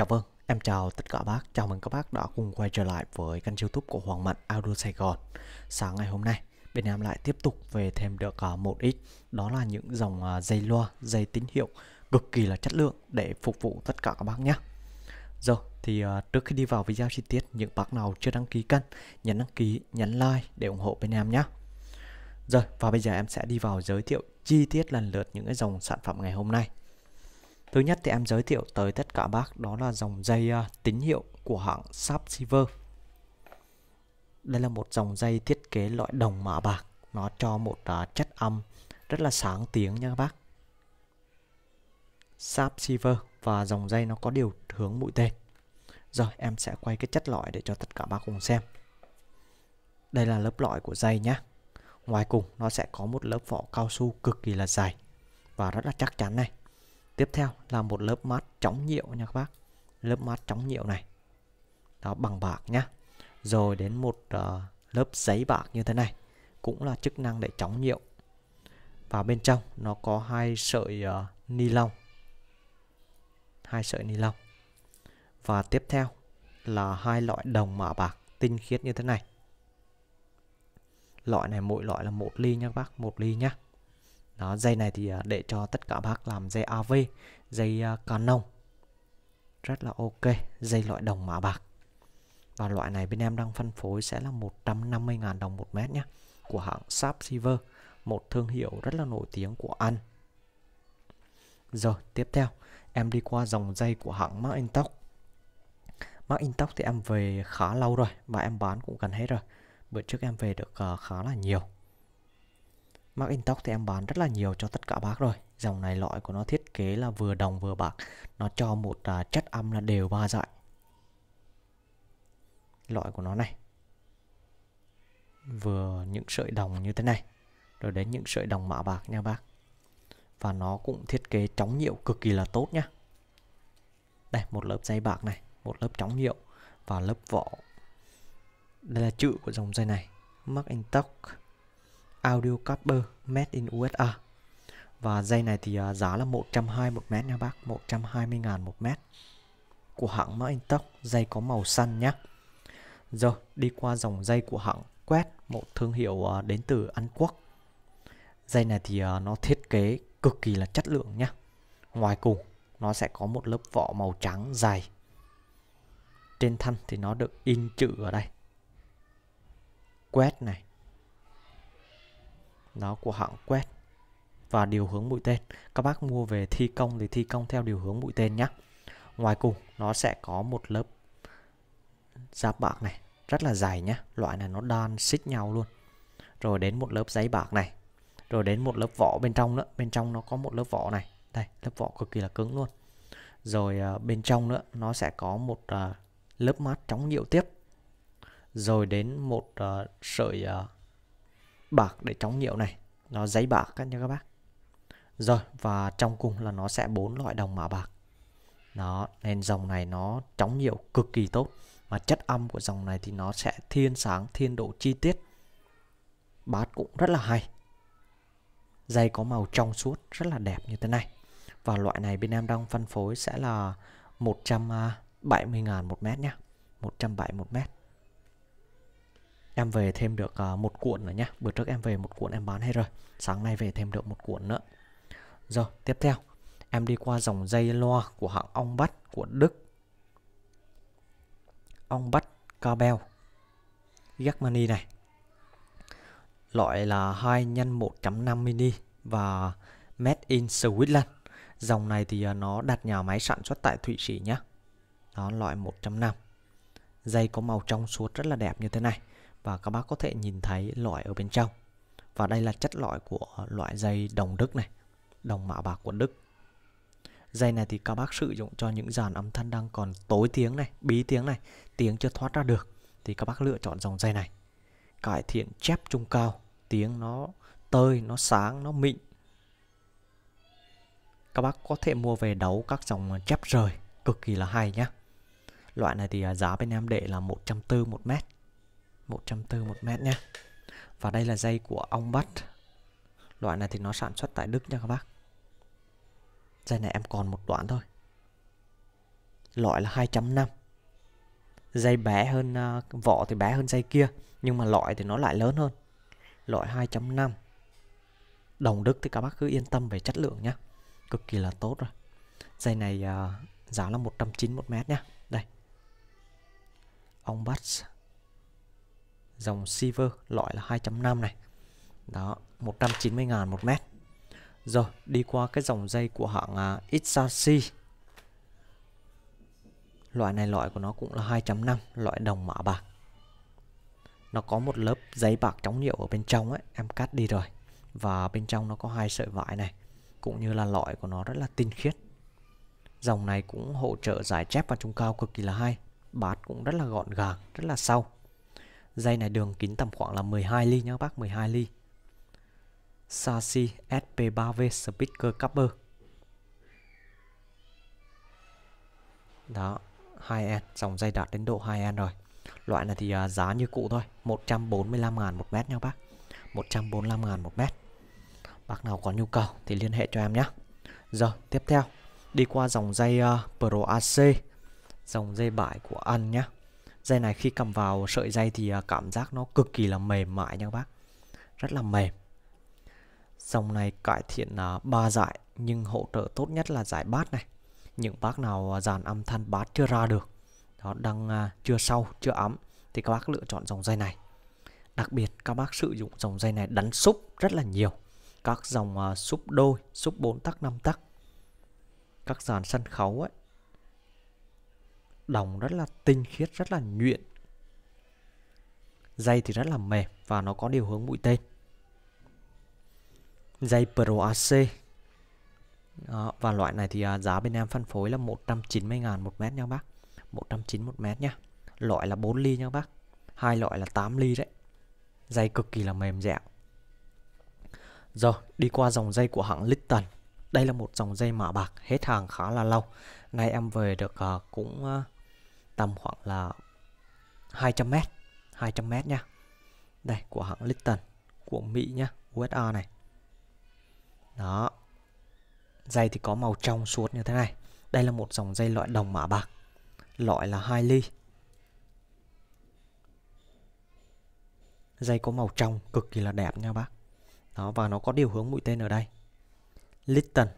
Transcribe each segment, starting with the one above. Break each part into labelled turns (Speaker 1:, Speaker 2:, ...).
Speaker 1: Dạ vâng, em chào tất cả bác, chào mừng các bác đã cùng quay trở lại với kênh youtube của Hoàng Mạnh Audio Sài Gòn Sáng ngày hôm nay, bên em lại tiếp tục về thêm được à, một ít Đó là những dòng à, dây loa, dây tín hiệu cực kỳ là chất lượng để phục vụ tất cả các bác nhé Rồi, thì à, trước khi đi vào video chi tiết, những bác nào chưa đăng ký kênh, nhấn đăng ký, nhấn like để ủng hộ bên em nhé Rồi, và bây giờ em sẽ đi vào giới thiệu chi tiết lần lượt những cái dòng sản phẩm ngày hôm nay Thứ nhất thì em giới thiệu tới tất cả bác đó là dòng dây à, tín hiệu của hãng Subsiver. Đây là một dòng dây thiết kế loại đồng mạ bạc, nó cho một à, chất âm rất là sáng tiếng nha các bác. Subsiver và dòng dây nó có điều hướng mũi tên. Rồi em sẽ quay cái chất lõi để cho tất cả bác cùng xem. Đây là lớp lõi của dây nhé. Ngoài cùng nó sẽ có một lớp vỏ cao su cực kỳ là dày và rất là chắc chắn này tiếp theo là một lớp mát chống nhiễu nha các bác lớp mát chống nhiễu này đó bằng bạc nhá rồi đến một uh, lớp giấy bạc như thế này cũng là chức năng để chống nhiễu và bên trong nó có hai sợi uh, ni lông hai sợi ni lông và tiếp theo là hai loại đồng mạ bạc tinh khiết như thế này loại này mỗi loại là một ly nha các bác một ly nhá đó dây này thì à, để cho tất cả bác làm dây AV dây à, Canon rất là ok dây loại đồng mã bạc và loại này bên em đang phân phối sẽ là 150.000 đồng một mét nhé của hãng Sharp Silver một thương hiệu rất là nổi tiếng của Anh rồi tiếp theo em đi qua dòng dây của hãng Mark Intox Mark Intox thì em về khá lâu rồi và em bán cũng gần hết rồi bữa trước em về được à, khá là nhiều Mark Intox thì em bán rất là nhiều cho tất cả bác rồi Dòng này lõi của nó thiết kế là vừa đồng vừa bạc Nó cho một uh, chất âm là đều ba dạy Lõi của nó này Vừa những sợi đồng như thế này Rồi đến những sợi đồng mạ bạc nha bác Và nó cũng thiết kế chống nhiễu cực kỳ là tốt nhá. Đây một lớp dây bạc này Một lớp chống nhiễu Và lớp vỏ Đây là chữ của dòng dây này Mark Intox Audio Copper Made in USA và dây này thì à, giá là 120 một mét nha bác 120 ngàn một mét của hãng mã Intox dây có màu xanh nhé rồi đi qua dòng dây của hãng Quét một thương hiệu à, đến từ Anh Quốc dây này thì à, nó thiết kế cực kỳ là chất lượng nhé ngoài cùng nó sẽ có một lớp vỏ màu trắng dài trên thân thì nó được in chữ ở đây quét này nó của hãng quét và điều hướng mũi tên các bác mua về thi công thì thi công theo điều hướng mũi tên nhé ngoài cùng nó sẽ có một lớp giáp bạc này rất là dày nhá. loại này nó đan xích nhau luôn rồi đến một lớp giấy bạc này rồi đến một lớp vỏ bên trong nữa bên trong nó có một lớp vỏ này đây lớp vỏ cực kỳ là cứng luôn rồi uh, bên trong nữa nó sẽ có một uh, lớp mát chống nhiễu tiếp rồi đến một uh, sợi uh, bạc để chống nhiễu này nó giấy bạc các nha các bác rồi và trong cùng là nó sẽ bốn loại đồng mã bạc nó nên dòng này nó chống nhiễu cực kỳ tốt mà chất âm của dòng này thì nó sẽ thiên sáng thiên độ chi tiết bát cũng rất là hay dây có màu trong suốt rất là đẹp như thế này và loại này bên em đang phân phối sẽ là 170.000 à, một mét nhá một mét em về thêm được ờ, một cuộn nữa nhá bữa trước em về một cuộn em bán hết rồi sáng nay về thêm được một cuộn nữa rồi tiếp theo em đi qua dòng dây loa của hãng ong bắt của đức ong bắt Cabel Germany này loại là 2 x 1.5 mini và made in Switzerland dòng này thì ờ, nó đặt nhà máy sản xuất tại Thụy Sĩ nhá đó loại 1.5 dây có màu trong suốt rất là đẹp như thế này và các bác có thể nhìn thấy lõi ở bên trong và đây là chất lõi của loại dây đồng đức này đồng mạ bạc của đức dây này thì các bác sử dụng cho những dàn âm thanh đang còn tối tiếng này bí tiếng này tiếng chưa thoát ra được thì các bác lựa chọn dòng dây này cải thiện chép trung cao tiếng nó tơi nó sáng nó mịn các bác có thể mua về đấu các dòng chép rời cực kỳ là hay nhá loại này thì giá bên em để là 140 một mét 140 một mét nhé và đây là dây của ong bắt loại này thì nó sản xuất tại Đức nha các bác dây này em còn một đoạn thôi loại là 2 năm dây bé hơn à, vỏ thì bé hơn dây kia nhưng mà loại thì nó lại lớn hơn loại 2 năm đồng Đức thì các bác cứ yên tâm về chất lượng nhé cực kỳ là tốt rồi dây này uh, giá là 190 một mét nhé đây ông bắt dòng Silver loại là 2.5 này đó 190 ngàn một mét rồi đi qua cái dòng dây của hãng uh, Itachi loại này loại của nó cũng là 2.5 loại đồng mã bạc nó có một lớp giấy bạc chống nhiễu ở bên trong ấy em cắt đi rồi và bên trong nó có hai sợi vải này cũng như là loại của nó rất là tinh khiết dòng này cũng hỗ trợ giải chép và trung cao cực kỳ là hay bát cũng rất là gọn gàng rất là sâu Dây này đường kính tầm khoảng là 12 ly nhá các bác, 12 ly. Sashi SP3V Speaker Cover. Đó, 2N, dòng dây đạt đến độ 2N rồi. Loại này thì uh, giá như cũ thôi, 145 ngàn một mét nha bác. 145 ngàn một mét. Bác nào có nhu cầu thì liên hệ cho em nhé. Giờ, tiếp theo, đi qua dòng dây uh, Pro AC, dòng dây bãi của An nhé dây này khi cầm vào sợi dây thì à, cảm giác nó cực kỳ là mềm mại nha các bác rất là mềm dòng này cải thiện à, ba giải nhưng hỗ trợ tốt nhất là giải bát này những bác nào à, dàn âm thanh bát chưa ra được đó đang chưa sâu chưa ấm thì các bác lựa chọn dòng dây này đặc biệt các bác sử dụng dòng dây này đánh xúc rất là nhiều các dòng xúc đôi xúc 4 tắc 5 tắc các dàn sân khấu ấy đồng rất là tinh khiết rất là nhuyễn dây thì rất là mềm và nó có điều hướng mũi tên dây Pro AC đó, và loại này thì à, giá bên em phân phối là 190 ngàn một mét nha bác 190 một mét nha loại là 4 ly nha bác hai loại là 8 ly đấy dây cực kỳ là mềm dẻo rồi đi qua dòng dây của hãng Litton đây là một dòng dây mạ bạc hết hàng khá là lâu nay em về được à, cũng à, tầm khoảng là 200 m, 200 m nha. Đây của hãng Litton của Mỹ nhá, USA này. Đó. Dây thì có màu trong suốt như thế này. Đây là một dòng dây loại đồng mạ bạc. Loại là 2 ly. Dây có màu trong cực kỳ là đẹp nha bác. Đó và nó có điều hướng mũi tên ở đây. Litton,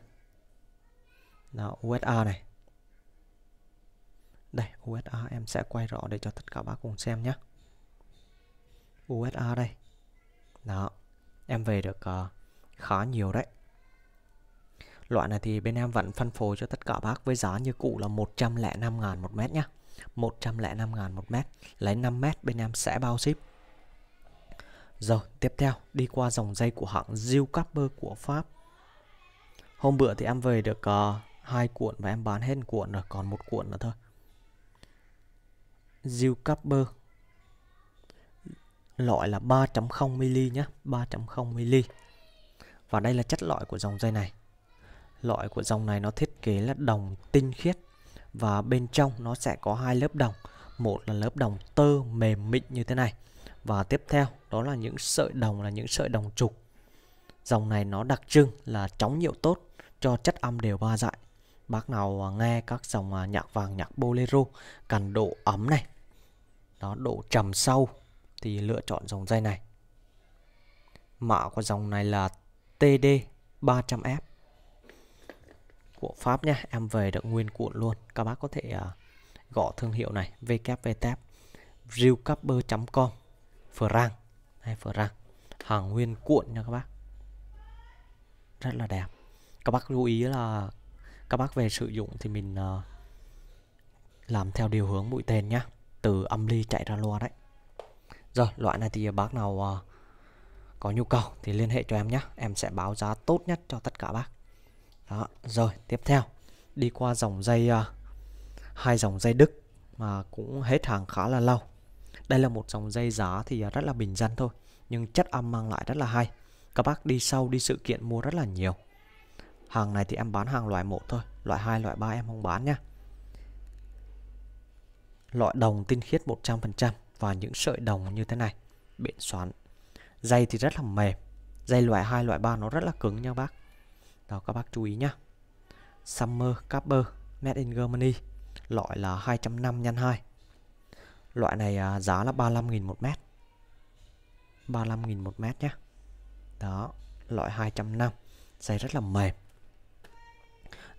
Speaker 1: Đó, USA này đây, USA em sẽ quay rõ để cho tất cả bác cùng xem nhé. USA đây. Đó, em về được uh, khá nhiều đấy. Loại này thì bên em vẫn phân phối cho tất cả bác với giá như cũ là 105 ngàn một mét nhé. 105 ngàn một mét, lấy 5 mét bên em sẽ bao ship. Rồi, tiếp theo đi qua dòng dây của hãng Zillcaper của Pháp. Hôm bữa thì em về được uh, hai cuộn và em bán hết cuộn rồi, còn một cuộn nữa thôi. Zil Copper Loại là 3.0mm nhé 3.0mm Và đây là chất loại của dòng dây này Loại của dòng này nó thiết kế là đồng tinh khiết Và bên trong nó sẽ có hai lớp đồng Một là lớp đồng tơ mềm mịn như thế này Và tiếp theo đó là những sợi đồng là những sợi đồng trục Dòng này nó đặc trưng là chống nhiễu tốt cho chất âm đều ba dại bác nào nghe các dòng à, nhạc vàng nhạc bolero cần độ ấm này đó độ trầm sâu thì lựa chọn dòng dây này mã của dòng này là TD 300F của Pháp nha em về được nguyên cuộn luôn các bác có thể uh, gõ thương hiệu này www realcupper.com Frang hay Frang hàng nguyên cuộn nha các bác rất là đẹp các bác lưu ý là các bác về sử dụng thì mình uh, làm theo điều hướng mũi tên nhé từ âm ly chạy ra loa đấy rồi loại này thì bác nào uh, có nhu cầu thì liên hệ cho em nhé em sẽ báo giá tốt nhất cho tất cả bác đó rồi tiếp theo đi qua dòng dây uh, hai dòng dây đức mà cũng hết hàng khá là lâu đây là một dòng dây giá thì à, rất là bình dân thôi nhưng chất âm mang lại rất là hay các bác đi sau đi sự kiện mua rất là nhiều hàng này thì em bán hàng loại một thôi loại hai loại ba em không bán nha loại đồng tinh khiết 100% và những sợi đồng như thế này bện xoắn dây thì rất là mềm dây loại 2 loại 3 nó rất là cứng nha bác đó các bác chú ý nhá Summer Copper Made in Germany loại là 250 nhân 2 loại này à, giá là 35.000 một mét 35.000 một mét nhé đó loại 250 dây rất là mềm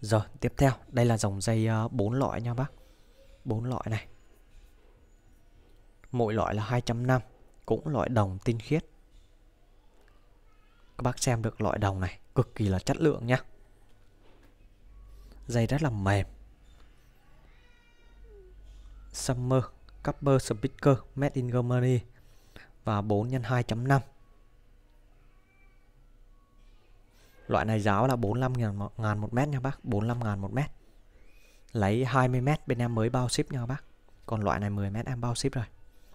Speaker 1: rồi tiếp theo đây là dòng dây 4 à, loại nha bác 4 loại này mỗi loại là 200 năm cũng loại đồng tinh khiết các bác xem được loại đồng này cực kỳ là chất lượng nhá dây rất là mềm Summer Copper Speaker Made in Germany và 4 x 2.5 Loại này giá là 45 ngàn một mét nha bác 45 ngàn một mét Lấy 20 mét bên em mới bao ship nha bác Còn loại này 10 mét em bao ship rồi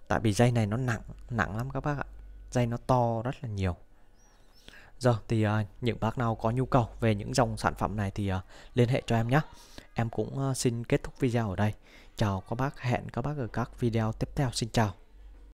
Speaker 1: Tại vì dây này nó nặng, nặng lắm các bác ạ Dây nó to rất là nhiều Giờ thì uh, những bác nào có nhu cầu về những dòng sản phẩm này thì uh, liên hệ cho em nhé Em cũng uh, xin kết thúc video ở đây Chào các bác, hẹn các bác ở các video tiếp theo Xin chào